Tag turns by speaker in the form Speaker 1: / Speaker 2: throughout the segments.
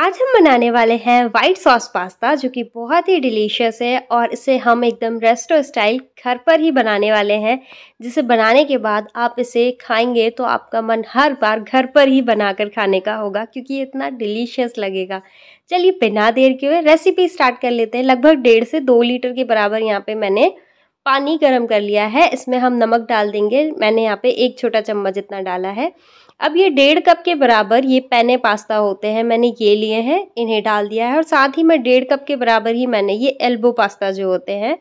Speaker 1: आज हम बनाने वाले हैं वाइट सॉस पास्ता जो कि बहुत ही डिलीशियस है और इसे हम एकदम रेस्टो स्टाइल घर पर ही बनाने वाले हैं जिसे बनाने के बाद आप इसे खाएंगे तो आपका मन हर बार घर पर ही बनाकर खाने का होगा क्योंकि ये इतना डिलीशियस लगेगा चलिए बिना देर के हुए रेसिपी स्टार्ट कर लेते हैं लगभग डेढ़ से दो लीटर के बराबर यहाँ पर मैंने पानी गर्म कर लिया है इसमें हम नमक डाल देंगे मैंने यहाँ पर एक छोटा चम्मच इतना डाला है अब ये डेढ़ कप के बराबर ये पैने पास्ता होते हैं मैंने ये लिए हैं इन्हें डाल दिया है और साथ ही मैं डेढ़ कप के बराबर ही मैंने ये एल्बो पास्ता जो होते हैं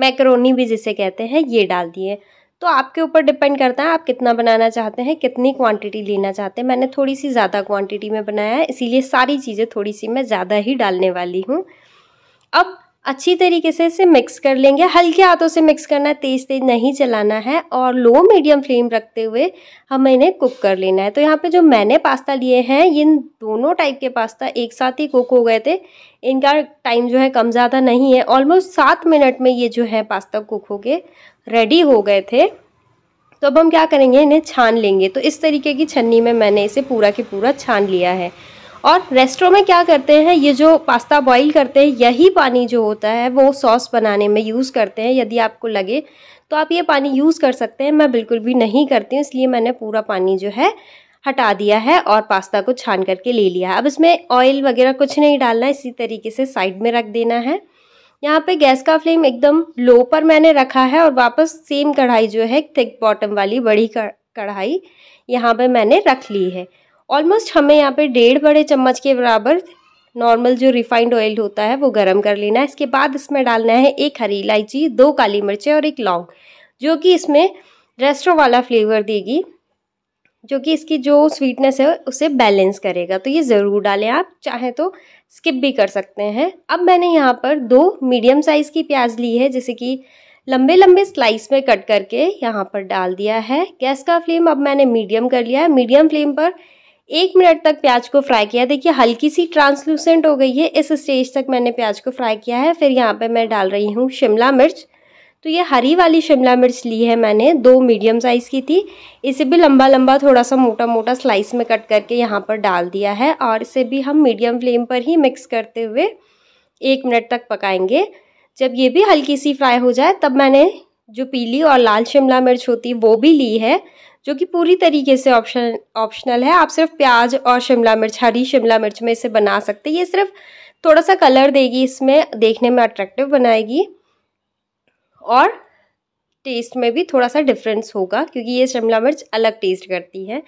Speaker 1: मैकरोनी भी जिसे कहते हैं ये डाल दिए तो आपके ऊपर डिपेंड करता है आप कितना बनाना चाहते हैं कितनी क्वांटिटी लेना चाहते हैं मैंने थोड़ी सी ज़्यादा क्वांटिटी में बनाया है इसीलिए सारी चीज़ें थोड़ी सी मैं ज़्यादा ही डालने वाली हूँ अब अच्छी तरीके से इसे मिक्स कर लेंगे हल्के हाथों से मिक्स करना है तेज़ तेज़ नहीं चलाना है और लो मीडियम फ्लेम रखते हुए हमें इन्हें कुक कर लेना है तो यहाँ पे जो मैंने पास्ता लिए हैं इन दोनों टाइप के पास्ता एक साथ ही कुक हो गए थे इनका टाइम जो है कम ज़्यादा नहीं है ऑलमोस्ट सात मिनट में ये जो है पास्ता कुक हो गए रेडी हो गए थे तो अब हम क्या करेंगे इन्हें छान लेंगे तो इस तरीके की छन्नी में मैंने इसे पूरा के पूरा छान लिया है और रेस्टोरों में क्या करते हैं ये जो पास्ता बॉईल करते हैं यही पानी जो होता है वो सॉस बनाने में यूज़ करते हैं यदि आपको लगे तो आप ये पानी यूज़ कर सकते हैं मैं बिल्कुल भी नहीं करती हूँ इसलिए मैंने पूरा पानी जो है हटा दिया है और पास्ता को छान करके ले लिया है अब इसमें ऑयल वगैरह कुछ नहीं डालना है इसी तरीके से साइड में रख देना है यहाँ पे गैस का फ्लेम एकदम लो पर मैंने रखा है और वापस सेम कढ़ाई जो है थिक बॉटम वाली बड़ी कढ़ाई यहाँ पे मैंने रख ली है ऑलमोस्ट हमें यहाँ पे डेढ़ बड़े चम्मच के बराबर नॉर्मल जो रिफाइंड ऑयल होता है वो गर्म कर लेना है इसके बाद इसमें डालना है एक हरी इलायची दो काली मिर्चें और एक लौंग जो कि इसमें रेस्टो वाला फ्लेवर देगी जो कि इसकी जो स्वीटनेस है उसे बैलेंस करेगा तो ये ज़रूर डालें आप चाहें तो स्किप भी कर सकते हैं अब मैंने यहाँ पर दो मीडियम साइज़ की प्याज ली है जैसे कि लंबे लंबे स्लाइस में कट करके यहाँ पर डाल दिया है गैस का फ्लेम अब मैंने मीडियम कर लिया है मीडियम फ्लेम पर एक मिनट तक प्याज को फ्राई किया देखिए हल्की सी ट्रांसलूसेंट हो गई है इस स्टेज तक मैंने प्याज को फ्राई किया है फिर यहाँ पे मैं डाल रही हूँ शिमला मिर्च तो ये हरी वाली शिमला मिर्च ली है मैंने दो मीडियम साइज़ की थी इसे भी लंबा लंबा थोड़ा सा मोटा मोटा स्लाइस में कट करके यहाँ पर डाल दिया है और इसे भी हम मीडियम फ्लेम पर ही मिक्स करते हुए एक मिनट तक पकाएंगे जब ये भी हल्की सी फ्राई हो जाए तब मैंने जो पीली और लाल शिमला मिर्च होती वो भी ली है जो कि पूरी तरीके से ऑप्शन ऑप्शनल है आप सिर्फ प्याज और शिमला मिर्च हरी शिमला मिर्च में इसे बना सकते ये सिर्फ थोड़ा सा कलर देगी इसमें देखने में अट्रैक्टिव बनाएगी और टेस्ट में भी थोड़ा सा डिफरेंस होगा क्योंकि ये शिमला मिर्च अलग टेस्ट करती है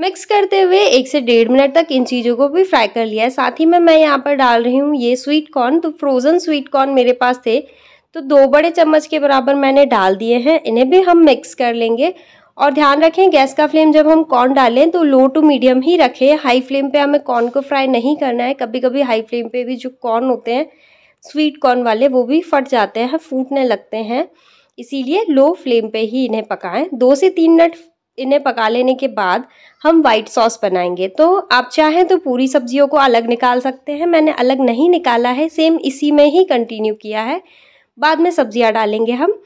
Speaker 1: मिक्स करते हुए एक से डेढ़ मिनट तक इन चीज़ों को भी फ्राई कर लिया है साथ ही में मैं यहाँ पर डाल रही हूँ ये स्वीट कॉर्न तो फ्रोज़न स्वीट कॉर्न मेरे पास थे तो दो बड़े चम्मच के बराबर मैंने डाल दिए हैं इन्हें भी हम मिक्स कर लेंगे और ध्यान रखें गैस का फ्लेम जब हम कॉर्न डालें तो लो टू मीडियम ही रखें हाई फ्लेम पे हमें कॉर्न को फ्राई नहीं करना है कभी कभी हाई फ्लेम पे भी जो कॉर्न होते हैं स्वीट कॉर्न वाले वो भी फट जाते हैं फूटने लगते हैं इसीलिए लो फ्लेम पे ही इन्हें पकाएं दो से तीन मिनट इन्हें पका लेने के बाद हम वाइट सॉस बनाएंगे तो आप चाहें तो पूरी सब्जियों को अलग निकाल सकते हैं मैंने अलग नहीं निकाला है सेम इसी में ही कंटिन्यू किया है बाद में सब्जियाँ डालेंगे हम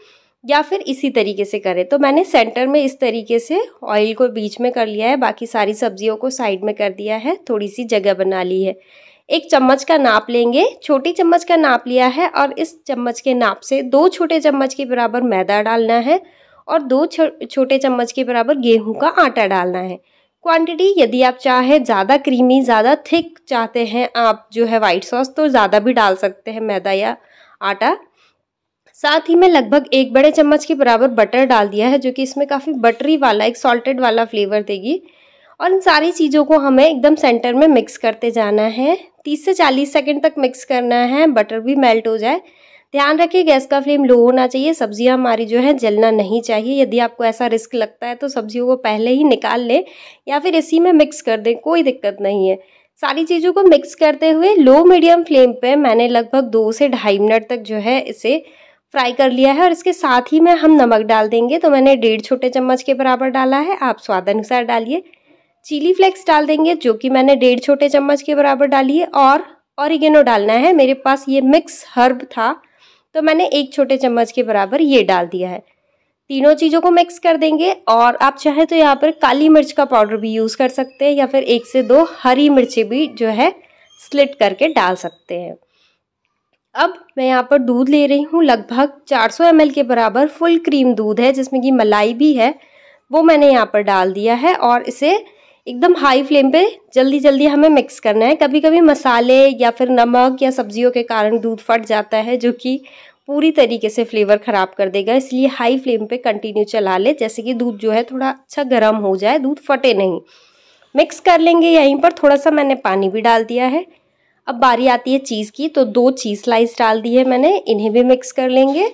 Speaker 1: या फिर इसी तरीके से करें तो मैंने सेंटर में इस तरीके से ऑयल को बीच में कर लिया है बाकी सारी सब्जियों को साइड में कर दिया है थोड़ी सी जगह बना ली है एक चम्मच का नाप लेंगे छोटी चम्मच का नाप लिया है और इस चम्मच के नाप से दो छोटे चम्मच के बराबर मैदा डालना है और दो छोटे चम्मच के बराबर गेहूं का आटा डालना है क्वांटिटी यदि आप चाहें ज़्यादा क्रीमी ज़्यादा थिक चाहते हैं आप जो है वाइट सॉस तो ज़्यादा भी डाल सकते हैं मैदा या आटा साथ ही मैं लगभग एक बड़े चम्मच के बराबर बटर डाल दिया है जो कि इसमें काफ़ी बटरी वाला एक सॉल्टेड वाला फ्लेवर देगी और इन सारी चीज़ों को हमें एकदम सेंटर में मिक्स करते जाना है तीस से चालीस सेकेंड तक मिक्स करना है बटर भी मेल्ट हो जाए ध्यान रखिए गैस का फ्लेम लो होना चाहिए सब्जियां हमारी जो है जलना नहीं चाहिए यदि आपको ऐसा रिस्क लगता है तो सब्जियों को पहले ही निकाल लें या फिर इसी में मिक्स कर दें कोई दिक्कत नहीं है सारी चीज़ों को मिक्स करते हुए लो मीडियम फ्लेम पे मैंने लगभग दो से ढाई मिनट तक जो है इसे फ्राई कर लिया है और इसके साथ ही में हम नमक डाल देंगे तो मैंने डेढ़ छोटे चम्मच के बराबर डाला है आप स्वाद अनुसार डालिए चिली फ्लेक्स डाल देंगे जो कि मैंने डेढ़ छोटे चम्मच के बराबर डाली है और ऑरिगेनो डालना है मेरे पास ये मिक्स हर्ब था तो मैंने एक छोटे चम्मच के बराबर ये डाल दिया है तीनों चीज़ों को मिक्स कर देंगे और आप चाहें तो यहाँ पर काली मिर्च का पाउडर भी यूज़ कर सकते हैं या फिर एक से दो हरी मिर्चें भी जो है स्लिट करके डाल सकते हैं अब मैं यहाँ पर दूध ले रही हूँ लगभग 400 ml के बराबर फुल क्रीम दूध है जिसमें कि मलाई भी है वो मैंने यहाँ पर डाल दिया है और इसे एकदम हाई फ्लेम पे जल्दी जल्दी हमें मिक्स करना है कभी कभी मसाले या फिर नमक या सब्जियों के कारण दूध फट जाता है जो कि पूरी तरीके से फ्लेवर ख़राब कर देगा इसलिए हाई फ्लेम पर कंटिन्यू चला ले जैसे कि दूध जो है थोड़ा अच्छा गर्म हो जाए दूध फटे नहीं मिक्स कर लेंगे यहीं पर थोड़ा सा मैंने पानी भी डाल दिया है अब बारी आती है चीज़ की तो दो चीज़ स्लाइस डाल दी है मैंने इन्हें भी मिक्स कर लेंगे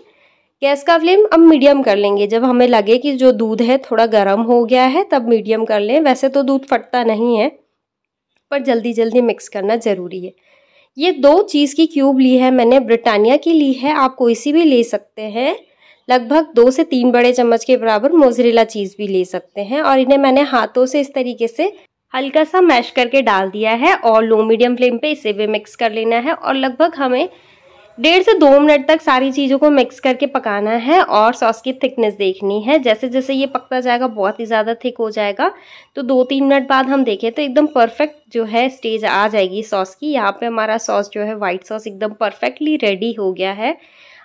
Speaker 1: गैस का फ्लेम अब मीडियम कर लेंगे जब हमें लगे कि जो दूध है थोड़ा गर्म हो गया है तब मीडियम कर लें वैसे तो दूध फटता नहीं है पर जल्दी जल्दी मिक्स करना ज़रूरी है ये दो चीज़ की क्यूब ली है मैंने ब्रिटानिया की ली है आप कोई सी भी ले सकते हैं लगभग दो से तीन बड़े चम्मच के बराबर मोजरेला चीज़ भी ले सकते हैं और इन्हें मैंने हाथों से इस तरीके से हल्का सा मैश करके डाल दिया है और लो मीडियम फ्लेम पे इसे भी मिक्स कर लेना है और लगभग हमें डेढ़ से दो मिनट तक सारी चीज़ों को मिक्स करके पकाना है और सॉस की थिकनेस देखनी है जैसे जैसे ये पकता जाएगा बहुत ही ज़्यादा थिक हो जाएगा तो दो तीन मिनट बाद हम देखें तो एकदम परफेक्ट जो है स्टेज आ जाएगी सॉस की यहाँ पे हमारा सॉस जो है वाइट सॉस एकदम परफेक्टली रेडी हो गया है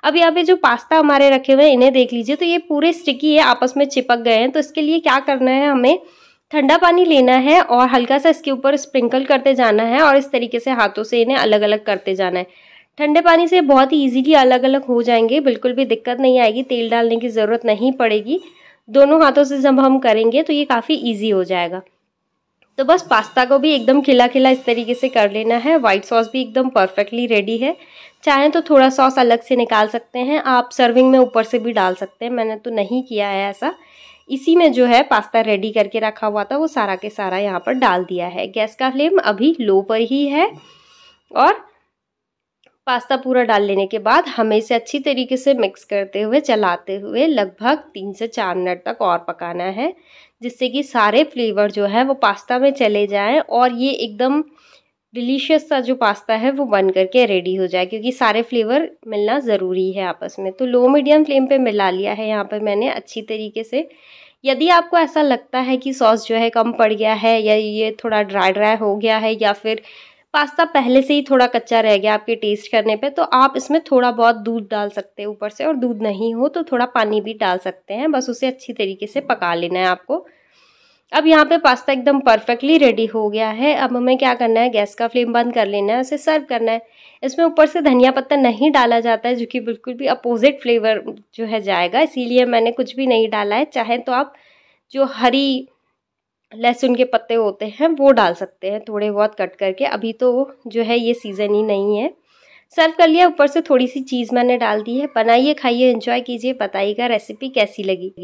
Speaker 1: अब यहाँ पे जो पास्ता हमारे रखे हुए हैं इन्हें देख लीजिए तो ये पूरे स्टिकी है आपस में चिपक गए हैं तो इसके लिए क्या करना है हमें ठंडा पानी लेना है और हल्का सा इसके ऊपर स्प्रिंकल करते जाना है और इस तरीके से हाथों से इन्हें अलग अलग करते जाना है ठंडे पानी से बहुत ही ईजीली अलग अलग हो जाएंगे बिल्कुल भी दिक्कत नहीं आएगी तेल डालने की ज़रूरत नहीं पड़ेगी दोनों हाथों से जब हम करेंगे तो ये काफ़ी ईजी हो जाएगा तो बस पास्ता को भी एकदम खिला खिला इस तरीके से कर लेना है वाइट सॉस भी एकदम परफेक्टली रेडी है चाहें तो थोड़ा सॉस अलग से निकाल सकते हैं आप सर्विंग में ऊपर से भी डाल सकते हैं मैंने तो नहीं किया है ऐसा इसी में जो है पास्ता रेडी करके रखा हुआ था वो सारा के सारा यहाँ पर डाल दिया है गैस का फ्लेम अभी लो पर ही है और पास्ता पूरा डाल लेने के बाद हमें इसे अच्छी तरीके से मिक्स करते हुए चलाते हुए लगभग तीन से चार मिनट तक और पकाना है जिससे कि सारे फ्लेवर जो है वो पास्ता में चले जाएं और ये एकदम डिलीशियस सा जो पास्ता है वो बन करके रेडी हो जाए क्योंकि सारे फ्लेवर मिलना ज़रूरी है आपस में तो लो मीडियम फ्लेम पे मिला लिया है यहाँ पर मैंने अच्छी तरीके से यदि आपको ऐसा लगता है कि सॉस जो है कम पड़ गया है या ये थोड़ा ड्राई ड्राई हो गया है या फिर पास्ता पहले से ही थोड़ा कच्चा रह गया आपके टेस्ट करने पे तो आप इसमें थोड़ा बहुत दूध डाल सकते हैं ऊपर से और दूध नहीं हो तो थोड़ा पानी भी डाल सकते हैं बस उसे अच्छी तरीके से पका लेना है आपको अब यहाँ पे पास्ता एकदम परफेक्टली रेडी हो गया है अब हमें क्या करना है गैस का फ्लेम बंद कर लेना है उसे सर्व करना है इसमें ऊपर से धनिया पत्ता नहीं डाला जाता है जो कि बिल्कुल भी अपोजिट फ्लेवर जो है जाएगा इसीलिए मैंने कुछ भी नहीं डाला है चाहे तो आप जो हरी लहसुन के पत्ते होते हैं वो डाल सकते हैं थोड़े बहुत कट करके अभी तो जो है ये सीज़न ही नहीं है सर्व कर लिया ऊपर से थोड़ी सी चीज़ मैंने डाल दी है बनाइए खाइए इंजॉय कीजिए बताइएगा रेसिपी कैसी लगेगी